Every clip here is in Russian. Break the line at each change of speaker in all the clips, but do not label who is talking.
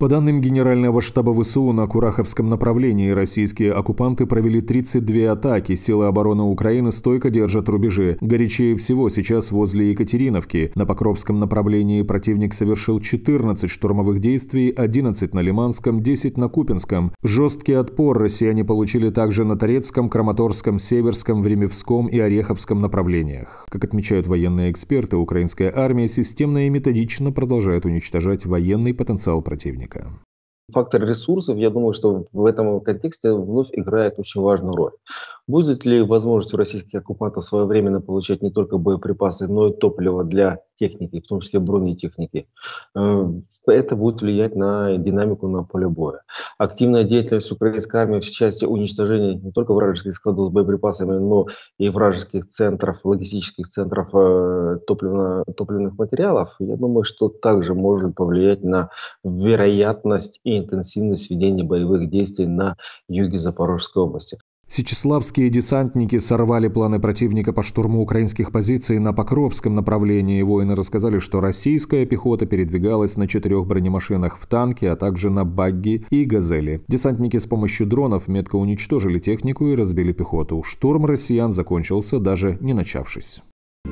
По данным Генерального штаба ВСУ на Кураховском направлении, российские оккупанты провели 32 атаки. Силы обороны Украины стойко держат рубежи. Горячее всего сейчас возле Екатериновки. На Покровском направлении противник совершил 14 штурмовых действий, 11 на Лиманском, 10 на Купинском. Жесткий отпор россияне получили также на Торецком, Краматорском, Северском, Времевском и Ореховском направлениях. Как отмечают военные эксперты, украинская армия системно и методично продолжает уничтожать военный потенциал противника рынка.
Фактор ресурсов, я думаю, что в этом контексте вновь играет очень важную роль. Будет ли возможность у российских оккупантов своевременно получать не только боеприпасы, но и топливо для техники, в том числе бронетехники? Э, это будет влиять на динамику на поле боя. Активная деятельность украинской армии в части уничтожения не только вражеских складов с боеприпасами, но и вражеских центров, логистических центров э, топливно, топливных материалов, я думаю, что также может повлиять на вероятность и интенсивность ведения боевых действий на юге Запорожской области.
Сечеславские десантники сорвали планы противника по штурму украинских позиций на Покровском направлении. Воины рассказали, что российская пехота передвигалась на четырех бронемашинах в танке, а также на багги и газели. Десантники с помощью дронов метко уничтожили технику и разбили пехоту. Штурм россиян закончился, даже не начавшись.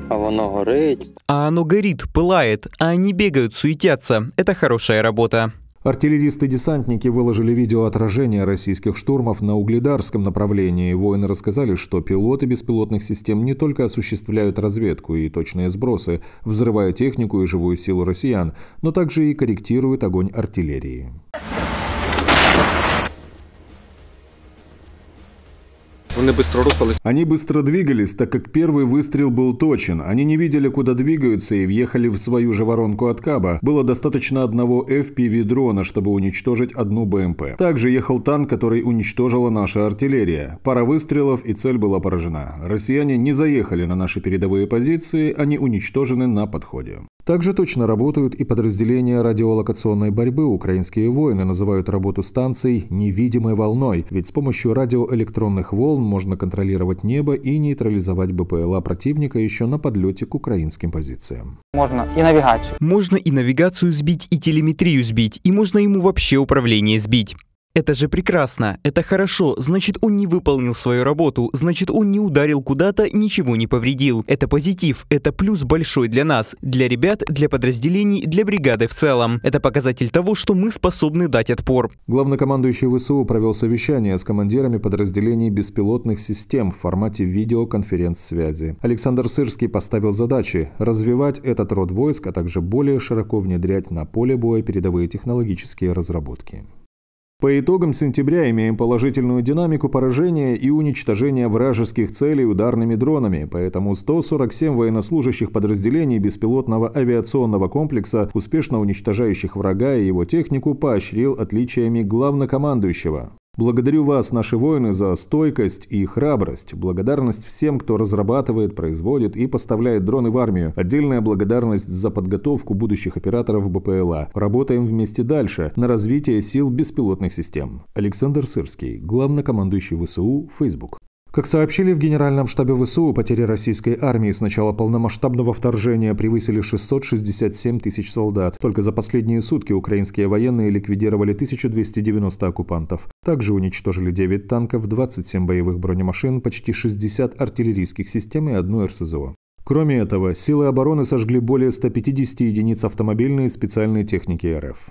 А воно горит. А оно горит, пылает, а они бегают, суетятся. Это хорошая работа.
Артиллеристы-десантники выложили видео отражения российских штурмов на угледарском направлении. Воины рассказали, что пилоты беспилотных систем не только осуществляют разведку и точные сбросы, взрывая технику и живую силу россиян, но также и корректируют огонь артиллерии. Вони быстро рухались. Они быстро двигались, так как первый выстрел был точен. Они не видели, куда двигаются, и въехали в свою же воронку от Каба. Было достаточно одного FPV-дрона, чтобы уничтожить одну БМП. Также ехал танк, который уничтожила наша артиллерия. Пара выстрелов, и цель была поражена. Россияне не заехали на наши передовые позиции, они уничтожены на подходе. Также точно работают и подразделения радиолокационной борьбы. Украинские воины называют работу станций «невидимой волной», ведь с помощью радиоэлектронных волн можно контролировать небо и нейтрализовать БПЛА противника еще на подлете к украинским позициям.
Можно и навигацию. Можно и навигацию сбить, и телеметрию сбить, и можно ему вообще управление сбить. Это же прекрасно, это хорошо, значит он не выполнил свою работу, значит он не ударил куда-то, ничего не повредил. Это позитив, это плюс большой для нас, для ребят, для подразделений, для бригады в целом. Это показатель того, что мы способны дать отпор.
Главнокомандующий ВСУ провел совещание с командирами подразделений беспилотных систем в формате видеоконференц-связи. Александр Сырский поставил задачи развивать этот род войск, а также более широко внедрять на поле боя передовые технологические разработки. По итогам сентября имеем положительную динамику поражения и уничтожения вражеских целей ударными дронами, поэтому 147 военнослужащих подразделений беспилотного авиационного комплекса, успешно уничтожающих врага и его технику, поощрил отличиями главнокомандующего. Благодарю вас, наши воины, за стойкость и храбрость. Благодарность всем, кто разрабатывает, производит и поставляет дроны в армию. Отдельная благодарность за подготовку будущих операторов БПЛА. Работаем вместе дальше на развитие сил беспилотных систем. Александр Сырский, главнокомандующий ВСУ, Facebook. Как сообщили в Генеральном штабе ВСУ, потери российской армии с начала полномасштабного вторжения превысили 667 тысяч солдат. Только за последние сутки украинские военные ликвидировали 1290 оккупантов. Также уничтожили 9 танков, 27 боевых бронемашин, почти 60 артиллерийских систем и одну РСЗО. Кроме этого, силы
обороны сожгли более 150 единиц автомобильной и специальной техники РФ.